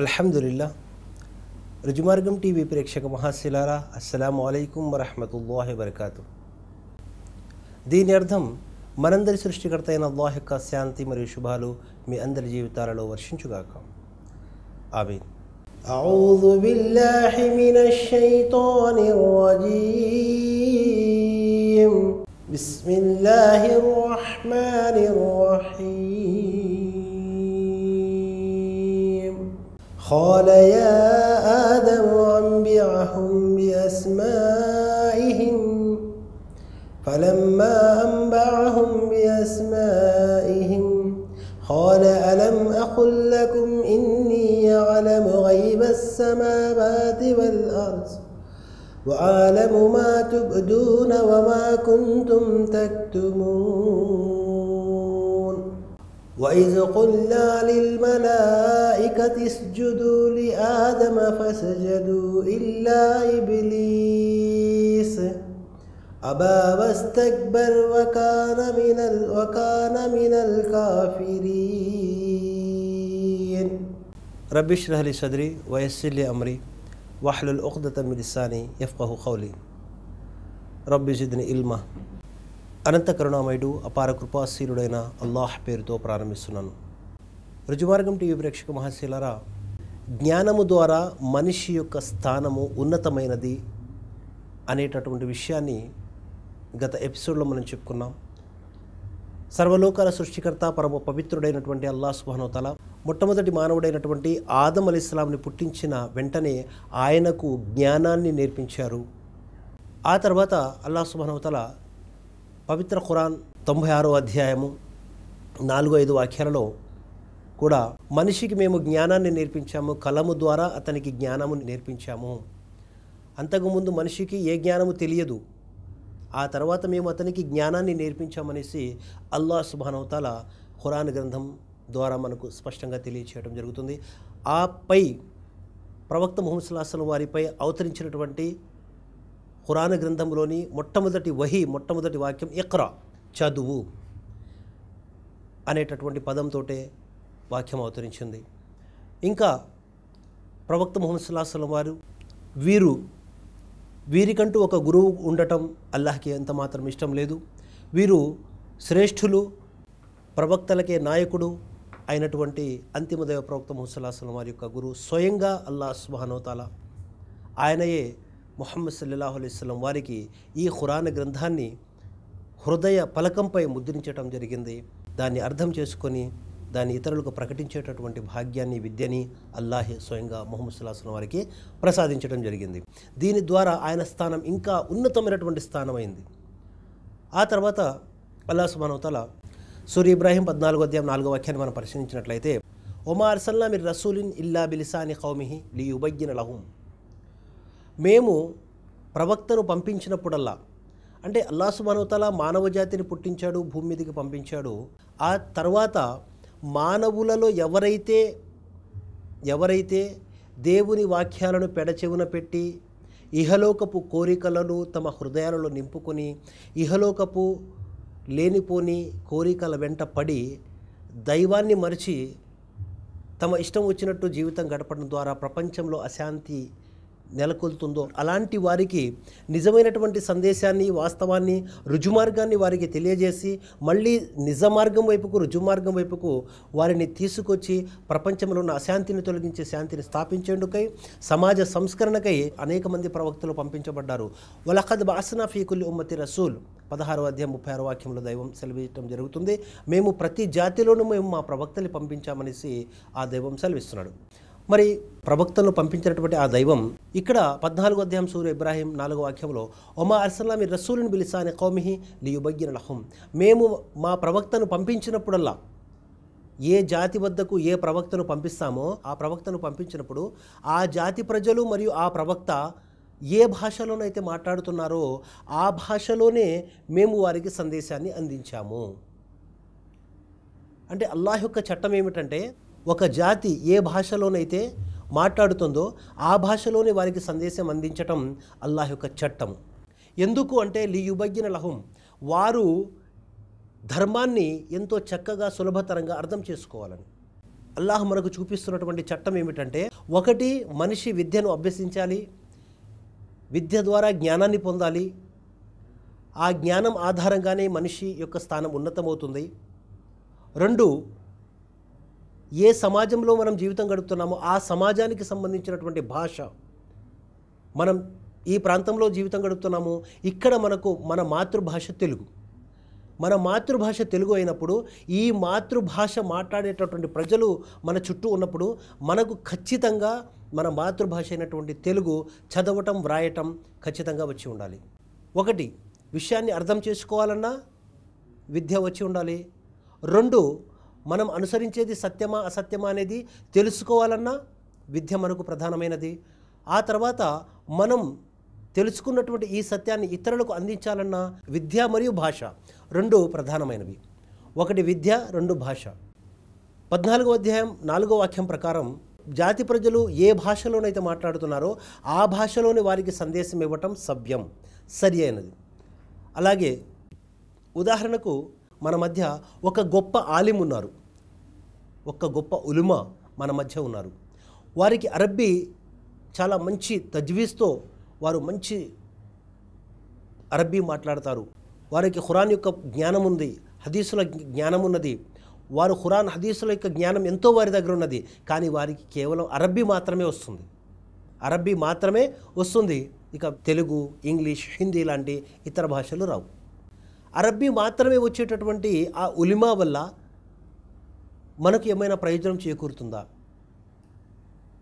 അലഹമുല്ല ഋജുമാർഗം T V പ്രേക്ഷക മഹാസിലാറ അസ്സലാം വലൈക്കും വറഹമത്തല്ലാഹി വബർക്കാത്തു దీని అర్థం మనందరి సృష్టికర్త అయిన అల్లాహ్ యొక్క శాంతి మరియు శుభాలు మీ అందరి జీవితాలలో వర్షించుగాక ఆమీన్ أعوذ بالله من الشيطان الرجيم بسم الله الرحمن الرحيم قال يا آدم أنبعهم بأسمائهم فلما أنبعهم بأسمائهم قال ألم أقل لكم إني أعلم غيب السماوات والأرض وأعلم ما تبدون وما كنتم تكتمون وإذ قلنا للملائكة اسجدوا لآدم فسجدوا إلا إبليس أبى واستكبر وكان من وكان من الكافرين رب اشرح لي صدري ويسر لي أمري واحلل عقدة من لساني يفقه قولي رب زدني علما అనంత కరుణామయుడు అపార కృపాశీలుడైన అల్లాహ్ పేరుతో ప్రారంభిస్తున్నాను రుజుమార్గం టీవీ ప్రేక్షక మహాశీలరా జ్ఞానము ద్వారా మనిషి యొక్క స్థానము ఉన్నతమైనది అనేటటువంటి విషయాన్ని గత ఎపిసోడ్లో మనం చెప్పుకున్నాం సర్వలోకాల సృష్టికర్త పరమ పవిత్రుడైనటువంటి అల్లా తల మొట్టమొదటి మానవుడైనటువంటి ఆదం అలీ ఇస్లాంని పుట్టించిన వెంటనే ఆయనకు జ్ఞానాన్ని నేర్పించారు ఆ తర్వాత అల్లా సుబానోతల పవిత్ర ఖురాన్ తొంభై ఆరో అధ్యాయము నాలుగు ఐదు వాక్యాలలో కూడా మనిషికి మేము జ్ఞానాన్ని నేర్పించాము కలము ద్వారా అతనికి జ్ఞానము నేర్పించాము అంతకుముందు మనిషికి ఏ జ్ఞానము తెలియదు ఆ తర్వాత మేము అతనికి జ్ఞానాన్ని నేర్పించామనేసి అల్లా సుబానవతాల ఖురాన్ గ్రంథం ద్వారా మనకు స్పష్టంగా తెలియచేయడం జరుగుతుంది ఆపై ప్రవక్త ముహమ్మద్ సుల్లాసల్ వారిపై అవతరించినటువంటి పురాణ గ్రంథంలోని మొట్టమొదటి వహి మొట్టమొదటి వాక్యం ఇక్రా చదువు అనేటటువంటి పదంతో వాక్యం అవతరించింది ఇంకా ప్రవక్త ముహమ్మద్ సుల్లాహం వారు వీరు వీరికంటూ ఒక గురువు ఉండటం అల్లాహ్కి ఎంత మాత్రం ఇష్టం లేదు వీరు శ్రేష్ఠులు ప్రవక్తలకే నాయకుడు అయినటువంటి అంతిమదేవ ప్రవక్త ముహమ్మద్ సుల్లాహం వారి యొక్క గురువు స్వయంగా అల్లాహ్ సుబహానోతాల ఆయనయే మొహమ్మద్ సల్లాహు అలైస్లం వారికి ఈ ఖురాన్ గ్రంథాన్ని హృదయ పలకంపై ముద్రించడం జరిగింది దాన్ని అర్థం చేసుకొని దాన్ని ఇతరులకు ప్రకటించేటటువంటి భాగ్యాన్ని విద్యని అల్లాహి స్వయంగా మొహమ్మద్ సుల్లాహం వారికి ప్రసాదించడం జరిగింది దీని ద్వారా ఆయన స్థానం ఇంకా ఉన్నతమైనటువంటి స్థానం అయింది ఆ తర్వాత అల్లా సుబానవతల సూర్య ఇబ్రాహీం పద్నాలుగో అధ్యాయం నాలుగో వాక్యాన్ని మనం పరిశీలించినట్లయితే ఒమా అర్సల్లా మీరు రసూలిన్ ఇల్లా బిలిసాని కౌమిహి లియుబయ్యిన లహుం మేము ప్రవక్తను పంపించినప్పుడల్లా అంటే అల్లాసు మనవతల మానవ జాతిని పుట్టించాడు భూమి మీదకి పంపించాడు ఆ తర్వాత మానవులలో ఎవరైతే ఎవరైతే దేవుని వాక్యాలను పెడచెవున పెట్టి ఇహలోకపు కోరికలను తమ హృదయాలలో నింపుకొని ఇహలోకపు లేనిపోని కోరికల వెంట పడి దైవాన్ని మరిచి తమ ఇష్టం వచ్చినట్టు జీవితం గడపడం ద్వారా ప్రపంచంలో అశాంతి నెలకొల్తుందో అలాంటి వారికి నిజమైనటువంటి సందేశాన్ని వాస్తవాన్ని రుజుమార్గాన్ని వారికి తెలియజేసి మళ్ళీ నిజమార్గం వైపుకు రుజుమార్గం వైపుకు వారిని తీసుకొచ్చి ప్రపంచంలో ఉన్న అశాంతిని తొలగించే శాంతిని స్థాపించేందుకై సమాజ సంస్కరణకై అనేక మంది ప్రవక్తలు పంపించబడ్డారు వలఖద్ బాసనా ఫీకుల్ ఉమ్మతి రసూల్ పదహారు అధ్యాయం ముప్పై ఆరు వాక్యంలో దైవం సెలవించడం జరుగుతుంది మేము ప్రతి జాతిలోనూ మేము మా ప్రవక్తలు పంపించామనేసి ఆ దైవం సెలవిస్తున్నాడు మరి ప్రవక్తను పంపించినటువంటి ఆ దైవం ఇక్కడ పద్నాలుగు అధ్యాయం సూర్య ఇబ్రాహీం నాలుగో వాక్యంలో ఒమా అర్సలామి రసూలుని పిలిసా అనే కౌమిహి లియుబగ్గిన లహం మేము మా ప్రవక్తను పంపించినప్పుడల్లా ఏ జాతి వద్దకు ఏ ప్రవక్తను పంపిస్తామో ఆ ప్రవక్తను పంపించినప్పుడు ఆ జాతి ప్రజలు మరియు ఆ ప్రవక్త ఏ భాషలోనైతే మాట్లాడుతున్నారో ఆ భాషలోనే మేము వారికి సందేశాన్ని అందించాము అంటే అల్లాహ్ యొక్క చట్టం ఏమిటంటే ఒక జాతి ఏ భాషలోనైతే మాట్లాడుతుందో ఆ భాషలోనే వారికి సందేశం అందించటం అల్లాహ్ యొక్క చట్టం ఎందుకు అంటే లియుబగ్గిన లహుం వారు ధర్మాన్ని ఎంతో చక్కగా సులభతరంగా అర్థం చేసుకోవాలని అల్లాహ్ మనకు చూపిస్తున్నటువంటి చట్టం ఏమిటంటే ఒకటి మనిషి విద్యను అభ్యసించాలి విద్య ద్వారా జ్ఞానాన్ని పొందాలి ఆ జ్ఞానం ఆధారంగానే మనిషి యొక్క స్థానం ఉన్నతమవుతుంది రెండు ఏ సమాజంలో మనం జీవితం గడుపుతున్నామో ఆ సమాజానికి సంబంధించినటువంటి భాష మనం ఈ ప్రాంతంలో జీవితం గడుపుతున్నాము ఇక్కడ మనకు మన మాతృభాష తెలుగు మన మాతృభాష తెలుగు అయినప్పుడు ఈ మాతృభాష మాట్లాడేటటువంటి ప్రజలు మన చుట్టూ ఉన్నప్పుడు మనకు ఖచ్చితంగా మన మాతృభాష అయినటువంటి తెలుగు చదవటం వ్రాయటం ఖచ్చితంగా వచ్చి ఉండాలి ఒకటి విషయాన్ని అర్థం చేసుకోవాలన్నా విద్య వచ్చి ఉండాలి రెండు మనం అనుసరించేది సత్యమా అసత్యమా అనేది తెలుసుకోవాలన్నా విద్య మనకు ప్రధానమైనది ఆ తర్వాత మనం తెలుసుకున్నటువంటి ఈ సత్యాన్ని ఇతరులకు అందించాలన్నా విద్య మరియు భాష రెండు ప్రధానమైనవి ఒకటి విద్య రెండు భాష పద్నాలుగో అధ్యాయం నాలుగో వాక్యం ప్రకారం జాతి ప్రజలు ఏ భాషలోనైతే మాట్లాడుతున్నారో ఆ భాషలోని వారికి సందేశం ఇవ్వటం సభ్యం సరి అయినది అలాగే ఉదాహరణకు మన మధ్య ఒక గొప్ప ఆలిం ఉన్నారు ఒక గొప్ప ఉలుమ మన మధ్య ఉన్నారు వారికి అరబ్బీ చాలా మంచి తజ్వీస్తో వారు మంచి అరబ్బీ మాట్లాడతారు వారికి ఖురాన్ యొక్క జ్ఞానం ఉంది హదీసుల జ్ఞానం ఉన్నది వారు ఖురాన్ హదీసుల యొక్క జ్ఞానం ఎంతో వారి దగ్గర ఉన్నది కానీ వారికి కేవలం అరబ్బీ మాత్రమే వస్తుంది అరబ్బీ మాత్రమే వస్తుంది ఇక తెలుగు ఇంగ్లీష్ హిందీ లాంటి ఇతర భాషలు రావు అరబ్బీ మాత్రమే వచ్చేటటువంటి ఆ ఉలిమా వల్ల మనకు ఏమైనా ప్రయోజనం చేకూరుతుందా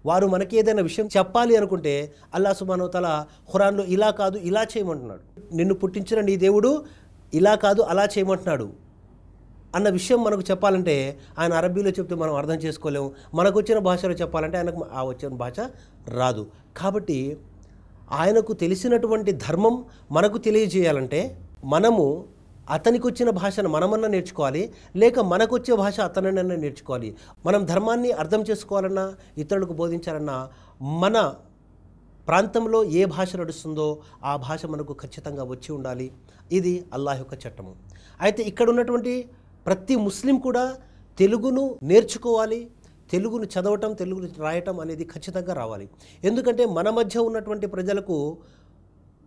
వారు మనకి ఏదైనా విషయం చెప్పాలి అనుకుంటే అల్లా తల హురాన్లో ఇలా కాదు ఇలా చేయమంటున్నాడు నిన్ను పుట్టించిన నీ దేవుడు ఇలా కాదు అలా చేయమంటున్నాడు అన్న విషయం మనకు చెప్పాలంటే ఆయన అరబీలో చెప్తే మనం అర్థం చేసుకోలేము మనకు వచ్చిన భాషలో చెప్పాలంటే ఆయనకు ఆ వచ్చిన భాష రాదు కాబట్టి ఆయనకు తెలిసినటువంటి ధర్మం మనకు తెలియజేయాలంటే మనము అతనికి వచ్చిన భాషను మనమన్నా నేర్చుకోవాలి లేక మనకొచ్చే భాష అతనన్నా నేర్చుకోవాలి మనం ధర్మాన్ని అర్థం చేసుకోవాలన్నా ఇతరులకు బోధించాలన్నా మన ప్రాంతంలో ఏ భాష నడుస్తుందో ఆ భాష మనకు ఖచ్చితంగా వచ్చి ఉండాలి ఇది అల్లాహ్ యొక్క చట్టము అయితే ఇక్కడ ఉన్నటువంటి ప్రతి ముస్లిం కూడా తెలుగును నేర్చుకోవాలి తెలుగును చదవటం తెలుగును రాయటం అనేది ఖచ్చితంగా రావాలి ఎందుకంటే మన మధ్య ఉన్నటువంటి ప్రజలకు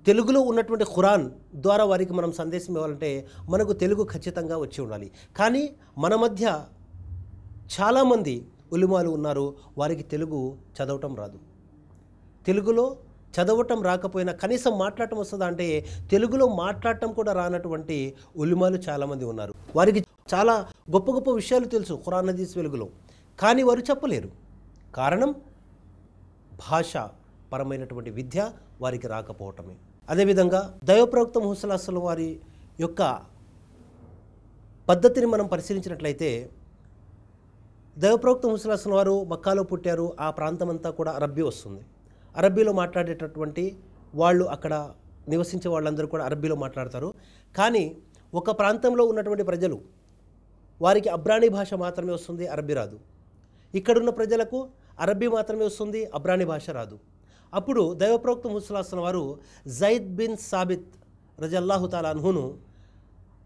తెలుగులో ఉన్నటువంటి ఖురాన్ ద్వారా వారికి మనం సందేశం ఇవ్వాలంటే మనకు తెలుగు ఖచ్చితంగా వచ్చి ఉండాలి కానీ మన మధ్య చాలామంది ఉలిమాలు ఉన్నారు వారికి తెలుగు చదవటం రాదు తెలుగులో చదవటం రాకపోయినా కనీసం మాట్లాడటం వస్తుందా అంటే తెలుగులో మాట్లాడటం కూడా రానటువంటి ఉలిమాలు చాలామంది ఉన్నారు వారికి చాలా గొప్ప గొప్ప విషయాలు తెలుసు ఖురాన్ హదీస్ వెలుగులో కానీ వారు చెప్పలేరు కారణం భాష పరమైనటువంటి విద్య వారికి రాకపోవటమే అదేవిధంగా దైవప్రవక్త ముహసలాసుల వారి యొక్క పద్ధతిని మనం పరిశీలించినట్లయితే దైవప్రవక్త ముసలాసుల వారు మక్కాలో పుట్టారు ఆ ప్రాంతం అంతా కూడా అరబ్బీ వస్తుంది అరబ్బీలో మాట్లాడేటటువంటి వాళ్ళు అక్కడ నివసించే వాళ్ళందరూ కూడా అరబ్బీలో మాట్లాడతారు కానీ ఒక ప్రాంతంలో ఉన్నటువంటి ప్రజలు వారికి అబ్రాణి భాష మాత్రమే వస్తుంది అరబ్బీ రాదు ఇక్కడున్న ప్రజలకు అరబ్బీ మాత్రమే వస్తుంది అబ్రాణి భాష రాదు అప్పుడు దైవప్రవక్త ముసలాసన వారు జైద్ బిన్ సాబిత్ రజల్లాహు తాలాన్హును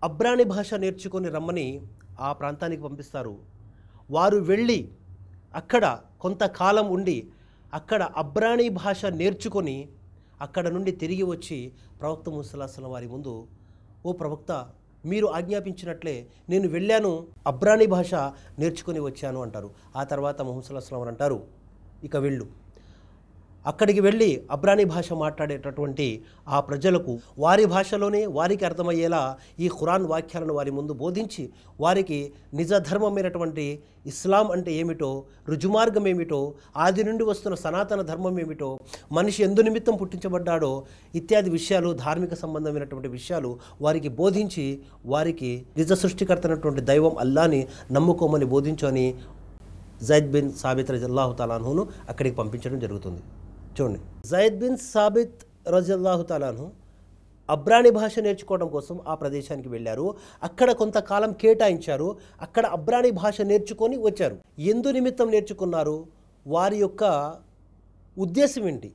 అబ్రాని భాష నేర్చుకొని రమ్మని ఆ ప్రాంతానికి పంపిస్తారు వారు వెళ్ళి అక్కడ కొంతకాలం ఉండి అక్కడ అబ్రాణి భాష నేర్చుకొని అక్కడ నుండి తిరిగి వచ్చి ప్రవక్త ముసలాసన వారి ముందు ఓ ప్రవక్త మీరు ఆజ్ఞాపించినట్లే నేను వెళ్ళాను అబ్రాణి భాష నేర్చుకొని వచ్చాను అంటారు ఆ తర్వాత మొహమ్మద్ సుల్లాహం అంటారు ఇక వెళ్ళు అక్కడికి వెళ్ళి అబ్రానీ భాష మాట్లాడేటటువంటి ఆ ప్రజలకు వారి భాషలోనే వారికి అర్థమయ్యేలా ఈ ఖురాన్ వాక్యాలను వారి ముందు బోధించి వారికి నిజ ధర్మమైనటువంటి ఇస్లాం అంటే ఏమిటో రుజుమార్గం ఏమిటో ఆది నుండి వస్తున్న సనాతన ధర్మం ఏమిటో మనిషి ఎందు నిమిత్తం పుట్టించబడ్డాడో ఇత్యాది విషయాలు ధార్మిక సంబంధమైనటువంటి విషయాలు వారికి బోధించి వారికి నిజ సృష్టికర్త అయినటువంటి దైవం అల్లాని నమ్ముకోమని బోధించని జైద్ బిన్ సాబిత్ రజల్లాహు తాలాహును అక్కడికి పంపించడం జరుగుతుంది చూడండి జైద్ బిన్ సాబిత్ రజల్లాహు తాలాను అబ్రాణి భాష నేర్చుకోవడం కోసం ఆ ప్రదేశానికి వెళ్ళారు అక్కడ కొంతకాలం కేటాయించారు అక్కడ అబ్రాణి భాష నేర్చుకొని వచ్చారు ఎందు నిమిత్తం నేర్చుకున్నారు వారి యొక్క ఉద్దేశం ఏంటి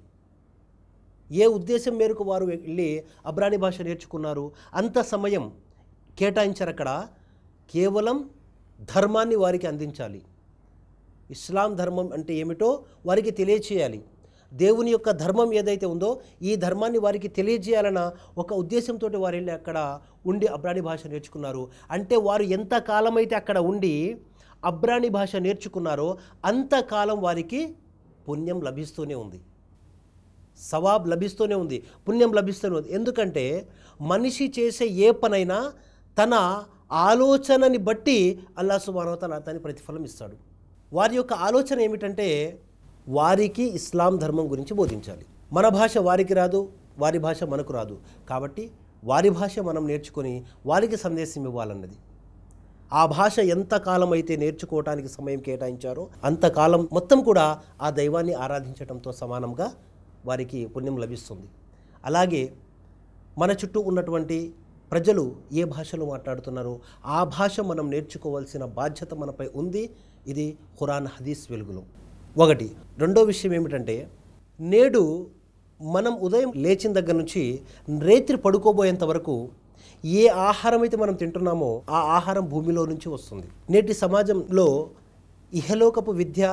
ఏ ఉద్దేశం మేరకు వారు వెళ్ళి అబ్రాణి భాష నేర్చుకున్నారు అంత సమయం కేటాయించారు అక్కడ కేవలం ధర్మాన్ని వారికి అందించాలి ఇస్లాం ధర్మం అంటే ఏమిటో వారికి తెలియచేయాలి దేవుని యొక్క ధర్మం ఏదైతే ఉందో ఈ ధర్మాన్ని వారికి తెలియజేయాలన్న ఒక ఉద్దేశంతో వారు వెళ్ళి అక్కడ ఉండి అబ్రాణి భాష నేర్చుకున్నారు అంటే వారు ఎంత కాలమైతే అక్కడ ఉండి అబ్రాణి భాష నేర్చుకున్నారో అంతకాలం వారికి పుణ్యం లభిస్తూనే ఉంది సవాబ్ లభిస్తూనే ఉంది పుణ్యం లభిస్తూనే ఉంది ఎందుకంటే మనిషి చేసే ఏ పనైనా తన ఆలోచనని బట్టి అల్లా సుబానవతల అతని ప్రతిఫలం ఇస్తాడు వారి యొక్క ఆలోచన ఏమిటంటే వారికి ఇస్లాం ధర్మం గురించి బోధించాలి మన భాష వారికి రాదు వారి భాష మనకు రాదు కాబట్టి వారి భాష మనం నేర్చుకొని వారికి సందేశం ఇవ్వాలన్నది ఆ భాష ఎంతకాలం అయితే నేర్చుకోవటానికి సమయం కేటాయించారో అంతకాలం మొత్తం కూడా ఆ దైవాన్ని ఆరాధించడంతో సమానంగా వారికి పుణ్యం లభిస్తుంది అలాగే మన చుట్టూ ఉన్నటువంటి ప్రజలు ఏ భాషలో మాట్లాడుతున్నారో ఆ భాష మనం నేర్చుకోవాల్సిన బాధ్యత మనపై ఉంది ఇది ఖురాన్ హదీస్ వెలుగులో ఒకటి రెండో విషయం ఏమిటంటే నేడు మనం ఉదయం లేచిన దగ్గర నుంచి రేత్రి పడుకోబోయేంత వరకు ఏ ఆహారం అయితే మనం తింటున్నామో ఆ ఆహారం భూమిలో నుంచి వస్తుంది నేటి సమాజంలో ఇహలోకపు విద్య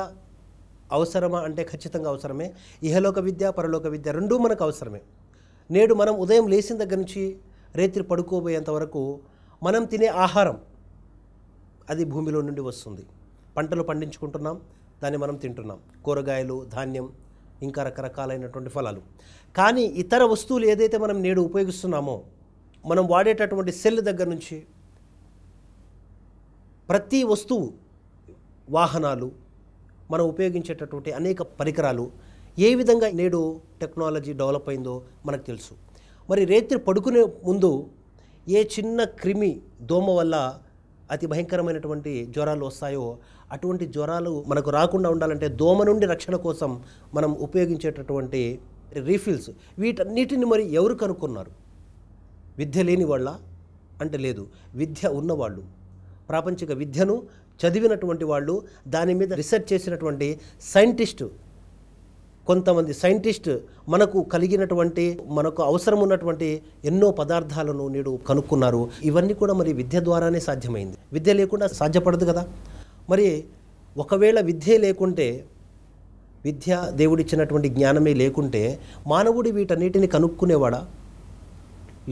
అవసరమా అంటే ఖచ్చితంగా అవసరమే ఇహలోక విద్య పరలోక విద్య రెండూ మనకు అవసరమే నేడు మనం ఉదయం లేచిన దగ్గర నుంచి రేత్రి పడుకోబోయేంత వరకు మనం తినే ఆహారం అది భూమిలో నుండి వస్తుంది పంటలు పండించుకుంటున్నాం దాన్ని మనం తింటున్నాం కూరగాయలు ధాన్యం ఇంకా రకరకాలైనటువంటి ఫలాలు కానీ ఇతర వస్తువులు ఏదైతే మనం నేడు ఉపయోగిస్తున్నామో మనం వాడేటటువంటి సెల్ దగ్గర నుంచి ప్రతి వస్తువు వాహనాలు మనం ఉపయోగించేటటువంటి అనేక పరికరాలు ఏ విధంగా నేడు టెక్నాలజీ డెవలప్ అయిందో మనకు తెలుసు మరి రేత్రి పడుకునే ముందు ఏ చిన్న క్రిమి దోమ వల్ల అతి భయంకరమైనటువంటి జ్వరాలు వస్తాయో అటువంటి జ్వరాలు మనకు రాకుండా ఉండాలంటే దోమ నుండి రక్షణ కోసం మనం ఉపయోగించేటటువంటి రీఫిల్స్ వీటన్నిటిని మరి ఎవరు కనుక్కున్నారు విద్య లేని వాళ్ళ అంటే లేదు విద్య ఉన్నవాళ్ళు ప్రాపంచిక విద్యను చదివినటువంటి వాళ్ళు దాని మీద రీసెర్చ్ చేసినటువంటి సైంటిస్ట్ కొంతమంది సైంటిస్ట్ మనకు కలిగినటువంటి మనకు అవసరం ఉన్నటువంటి ఎన్నో పదార్థాలను నేడు కనుక్కున్నారు ఇవన్నీ కూడా మరి విద్య ద్వారానే సాధ్యమైంది విద్య లేకుండా సాధ్యపడదు కదా మరి ఒకవేళ విద్యే లేకుంటే విద్య దేవుడిచ్చినటువంటి జ్ఞానమే లేకుంటే మానవుడు వీటన్నిటిని కనుక్కునేవాడా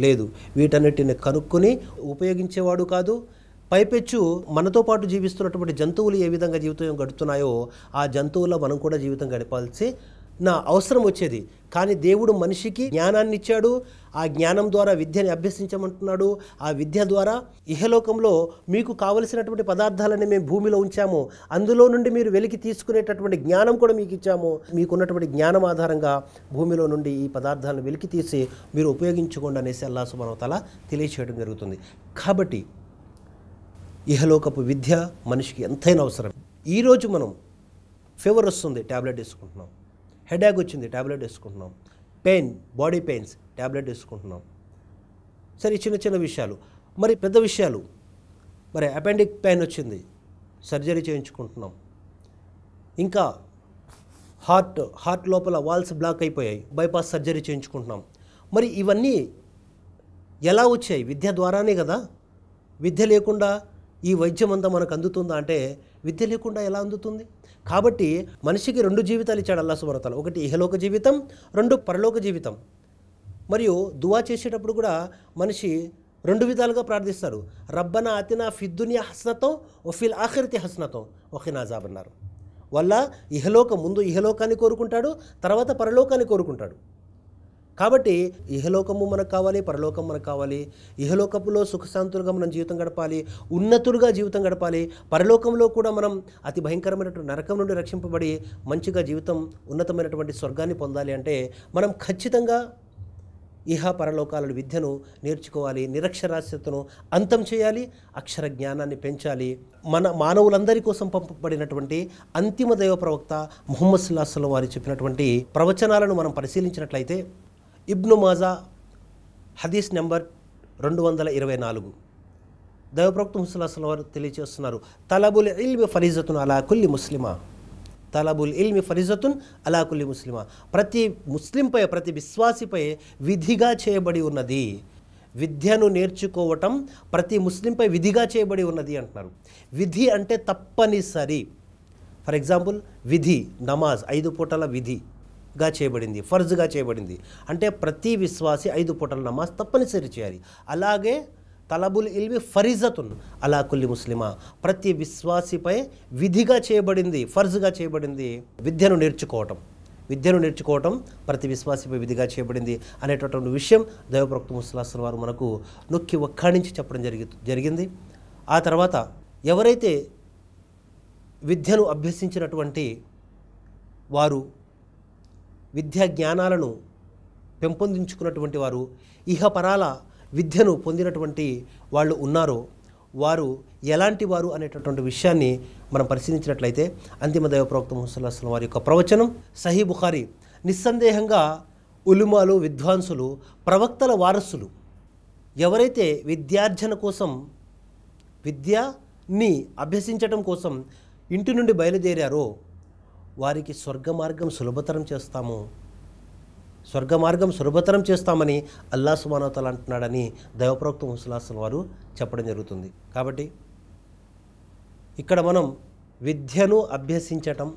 లేదు వీటన్నిటిని కనుక్కొని ఉపయోగించేవాడు కాదు పైపెచ్చు మనతో పాటు జీవిస్తున్నటువంటి జంతువులు ఏ విధంగా జీవితం గడుపుతున్నాయో ఆ జంతువుల మనం కూడా జీవితం గడపాల్సి నా అవసరం వచ్చేది కానీ దేవుడు మనిషికి జ్ఞానాన్ని ఇచ్చాడు ఆ జ్ఞానం ద్వారా విద్యని అభ్యసించమంటున్నాడు ఆ విద్య ద్వారా ఇహలోకంలో మీకు కావలసినటువంటి పదార్థాలని మేము భూమిలో ఉంచాము అందులో నుండి మీరు వెలికి తీసుకునేటటువంటి జ్ఞానం కూడా మీకు ఇచ్చాము మీకున్నటువంటి జ్ఞానం ఆధారంగా భూమిలో నుండి ఈ పదార్థాలను వెలికి తీసి మీరు ఉపయోగించుకోండి అనేసి అల్లా సుమనవతల తెలియచేయడం జరుగుతుంది కాబట్టి ఇహలోకపు విద్య మనిషికి ఎంతైనా అవసరం ఈరోజు మనం ఫీవర్ వస్తుంది ట్యాబ్లెట్ తీసుకుంటున్నాం హెడేక్ వచ్చింది ట్యాబ్లెట్ వేసుకుంటున్నాం పెయిన్ బాడీ పెయిన్స్ ట్యాబ్లెట్ వేసుకుంటున్నాం సరే చిన్న చిన్న విషయాలు మరి పెద్ద విషయాలు మరి అపెండిక్ పెయిన్ వచ్చింది సర్జరీ చేయించుకుంటున్నాం ఇంకా హార్ట్ హార్ట్ లోపల వాల్స్ బ్లాక్ అయిపోయాయి బైపాస్ సర్జరీ చేయించుకుంటున్నాం మరి ఇవన్నీ ఎలా వచ్చాయి విద్య ద్వారానే కదా విద్య లేకుండా ఈ వైద్యం అంతా మనకు అందుతుందా అంటే విద్య లేకుండా ఎలా అందుతుంది కాబట్టి మనిషికి రెండు జీవితాలు ఇచ్చాడు అల్లా సుమరతలు ఒకటి ఇహలోక జీవితం రెండు పరలోక జీవితం మరియు దువా చేసేటప్పుడు కూడా మనిషి రెండు విధాలుగా ప్రార్థిస్తారు రబ్బన అతినా ఫిద్దునియ హస్నతం ఒఫిల్ ఆఖరితి హస్నతం ఒఖినాజాబ్ అన్నారు వల్ల ఇహలోకం ముందు ఇహలోకాన్ని కోరుకుంటాడు తర్వాత పరలోకాన్ని కోరుకుంటాడు కాబట్టి ఇహలోకము మనకు కావాలి పరలోకం మనకు కావాలి ఇహలోకపులో సుఖశాంతులుగా మనం జీవితం గడపాలి ఉన్నతులుగా జీవితం గడపాలి పరలోకంలో కూడా మనం అతి భయంకరమైనటువంటి నరకం నుండి రక్షింపబడి మంచిగా జీవితం ఉన్నతమైనటువంటి స్వర్గాన్ని పొందాలి అంటే మనం ఖచ్చితంగా ఇహ పరలోకాల విద్యను నేర్చుకోవాలి నిరక్షరాస్యతను అంతం చేయాలి అక్షర జ్ఞానాన్ని పెంచాలి మన మానవులందరి కోసం పంపబడినటువంటి అంతిమ దైవ ప్రవక్త ముహమ్మద్ సుల్లాహస్లం వారు చెప్పినటువంటి ప్రవచనాలను మనం పరిశీలించినట్లయితే ఇబ్ను మాజా హదీస్ నెంబర్ రెండు వందల ఇరవై నాలుగు దైవప్రక్త ముసలాసల వారు తెలియజేస్తున్నారు తలబుల్ ఇల్మి ఫరీజతున్ అలా కుల్లి ముస్లిమా తలబుల్ ఇల్మి ఫరీజతున్ అలా కుల్లి ముస్లిమా ప్రతి ముస్లింపై ప్రతి విశ్వాసిపై విధిగా చేయబడి ఉన్నది విద్యను నేర్చుకోవటం ప్రతి ముస్లింపై విధిగా చేయబడి ఉన్నది అంటున్నారు విధి అంటే తప్పనిసరి ఫర్ ఎగ్జాంపుల్ విధి నమాజ్ ఐదు పూటల విధి గా చేయబడింది ఫర్జ్గా చేయబడింది అంటే ప్రతి విశ్వాసి ఐదు పూటల నమాజ్ తప్పనిసరి చేయాలి అలాగే తలబుల్ ఇల్వి ఫరిజతున్ అలా కుల్లి ముస్లిమా ప్రతి విశ్వాసిపై విధిగా చేయబడింది ఫర్జ్గా చేయబడింది విద్యను నేర్చుకోవటం విద్యను నేర్చుకోవటం ప్రతి విశ్వాసిపై విధిగా చేయబడింది అనేటటువంటి విషయం దైవప్రక్త ముస్లాసన్ వారు మనకు నొక్కి ఒక్కడించి చెప్పడం జరిగి జరిగింది ఆ తర్వాత ఎవరైతే విద్యను అభ్యసించినటువంటి వారు విద్యా జ్ఞానాలను పెంపొందించుకున్నటువంటి వారు ఇహపరాల విద్యను పొందినటువంటి వాళ్ళు ఉన్నారో వారు ఎలాంటి వారు అనేటటువంటి విషయాన్ని మనం పరిశీలించినట్లయితే అంతిమ దైవ ప్రవక్త ముసల్లాహం వారి యొక్క ప్రవచనం సహీ బుఖారి నిస్సందేహంగా ఉలుమాలు విద్వాంసులు ప్రవక్తల వారసులు ఎవరైతే విద్యార్జన కోసం విద్యని అభ్యసించటం కోసం ఇంటి నుండి బయలుదేరారో వారికి స్వర్గ మార్గం సులభతరం చేస్తాము స్వర్గ మార్గం సులభతరం చేస్తామని అల్లా సుమానవతలు అంటున్నాడని దైవప్రోక్త ముసలాసం వారు చెప్పడం జరుగుతుంది కాబట్టి ఇక్కడ మనం విద్యను అభ్యసించటం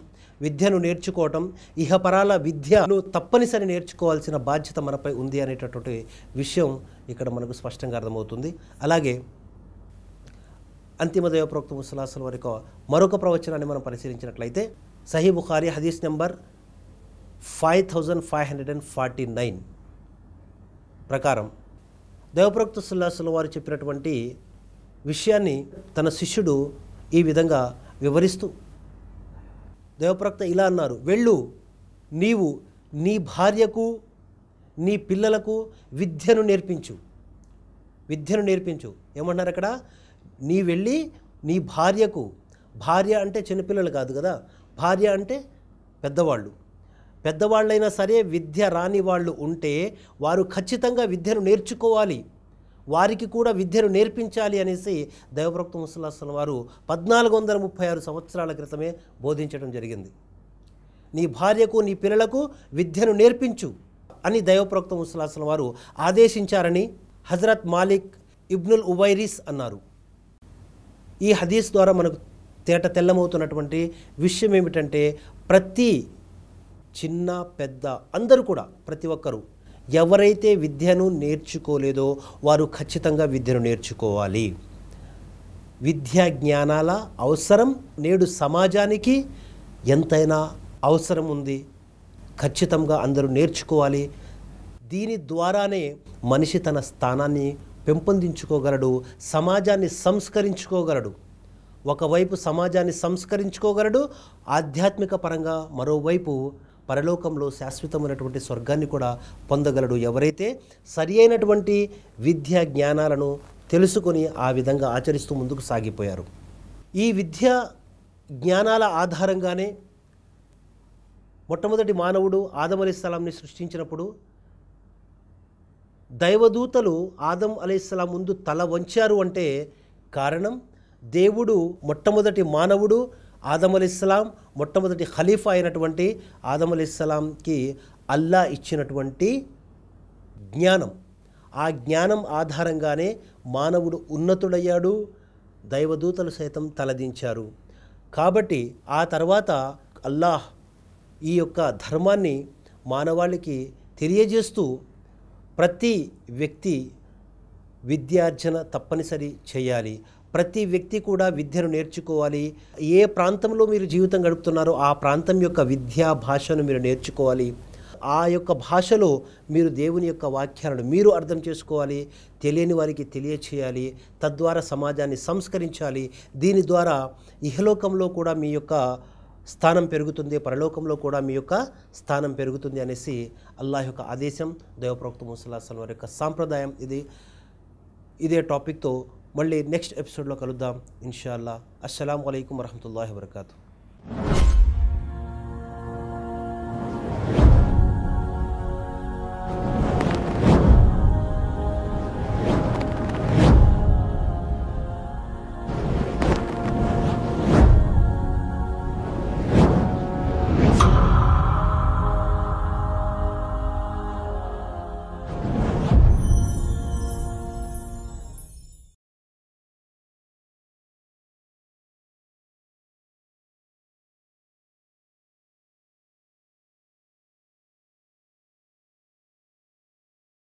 విద్యను నేర్చుకోవటం ఇహపరాల విద్యను తప్పనిసరి నేర్చుకోవాల్సిన బాధ్యత మనపై ఉంది అనేటటువంటి విషయం ఇక్కడ మనకు స్పష్టంగా అర్థమవుతుంది అలాగే అంతిమ దైవప్రోక్త ముసలాసం వరకు మరొక ప్రవచనాన్ని మనం పరిశీలించినట్లయితే సహీ బుఖారి హదీస్ number five thousand five hundred and forty nine ప్రకారం దేవప్రక్త సుల్లాసుల వారు చెప్పినటువంటి విషయాన్ని తన శిష్యుడు ఈ విధంగా వివరిస్తూ దేవప్రక్త ఇలా అన్నారు వెళ్ళు నీవు నీ భార్యకు నీ పిల్లలకు విద్యను నేర్పించు విద్యను నేర్పించు ఏమంటున్నారు అక్కడ నీ వెళ్ళి నీ భార్యకు భార్య అంటే చిన్నపిల్లలు కాదు కదా భార్య అంటే పెద్దవాళ్ళు పెద్దవాళ్ళైనా సరే విద్య రాని వాళ్ళు ఉంటే వారు ఖచ్చితంగా విద్యను నేర్చుకోవాలి వారికి కూడా విద్యను నేర్పించాలి అనేసి దైవప్రక్త ముసలాసన్ వారు పద్నాలుగు వందల ముప్పై ఆరు సంవత్సరాల క్రితమే బోధించడం జరిగింది నీ భార్యకు నీ పిల్లలకు విద్యను నేర్పించు అని దైవప్రక్త ముసలాసన వారు ఆదేశించారని హజరత్ మాలిక్ ఇబ్నుల్ ఉబైరిస్ అన్నారు ఈ హదీస్ ద్వారా మనకు తేట తెల్లమవుతున్నటువంటి విషయం ఏమిటంటే ప్రతి చిన్న పెద్ద అందరూ కూడా ప్రతి ఒక్కరూ ఎవరైతే విద్యను నేర్చుకోలేదో వారు ఖచ్చితంగా విద్యను నేర్చుకోవాలి విద్యా జ్ఞానాల అవసరం నేడు సమాజానికి ఎంతైనా అవసరం ఉంది ఖచ్చితంగా అందరూ నేర్చుకోవాలి దీని ద్వారానే మనిషి తన స్థానాన్ని పెంపొందించుకోగలడు సమాజాన్ని సంస్కరించుకోగలడు ఒకవైపు సమాజాన్ని సంస్కరించుకోగలడు ఆధ్యాత్మిక పరంగా మరోవైపు పరలోకంలో శాశ్వతమైనటువంటి స్వర్గాన్ని కూడా పొందగలడు ఎవరైతే సరి అయినటువంటి విద్య జ్ఞానాలను తెలుసుకొని ఆ విధంగా ఆచరిస్తూ ముందుకు సాగిపోయారు ఈ విద్య జ్ఞానాల ఆధారంగానే మొట్టమొదటి మానవుడు ఆదం అలీస్లాంని సృష్టించినప్పుడు దైవదూతలు ఆదం అలీస్లాం ముందు తల వంచారు అంటే కారణం దేవుడు మొట్టమొదటి మానవుడు ఆదమలిస్లాం మొట్టమొదటి ఖలీఫా అయినటువంటి ఆదమలిస్లాంకి అల్లా ఇచ్చినటువంటి జ్ఞానం ఆ జ్ఞానం ఆధారంగానే మానవుడు ఉన్నతుడయ్యాడు దైవదూతలు సైతం తలదించారు కాబట్టి ఆ తర్వాత అల్లాహ్ ఈ యొక్క ధర్మాన్ని మానవాళికి తెలియజేస్తూ ప్రతి వ్యక్తి విద్యార్జన తప్పనిసరి చేయాలి ప్రతి వ్యక్తి కూడా విద్యను నేర్చుకోవాలి ఏ ప్రాంతంలో మీరు జీవితం గడుపుతున్నారో ఆ ప్రాంతం యొక్క విద్యా భాషను మీరు నేర్చుకోవాలి ఆ యొక్క భాషలో మీరు దేవుని యొక్క వాక్యాలను మీరు అర్థం చేసుకోవాలి తెలియని వారికి తెలియచేయాలి తద్వారా సమాజాన్ని సంస్కరించాలి దీని ద్వారా ఇహలోకంలో కూడా మీ యొక్క స్థానం పెరుగుతుంది పరలోకంలో కూడా మీ యొక్క స్థానం పెరుగుతుంది అనేసి అల్లాహ్ యొక్క ఆదేశం దైవప్రవక్త ముసలాసల్ వారి యొక్క సాంప్రదాయం ఇది ఇదే టాపిక్తో మళ్ళీ నెక్స్ట్ ఎపిసోడ్లో కలుద్దాం ఇన్షాల్లా అస్సలం అయికం వరహతుల్లా వరకాతూ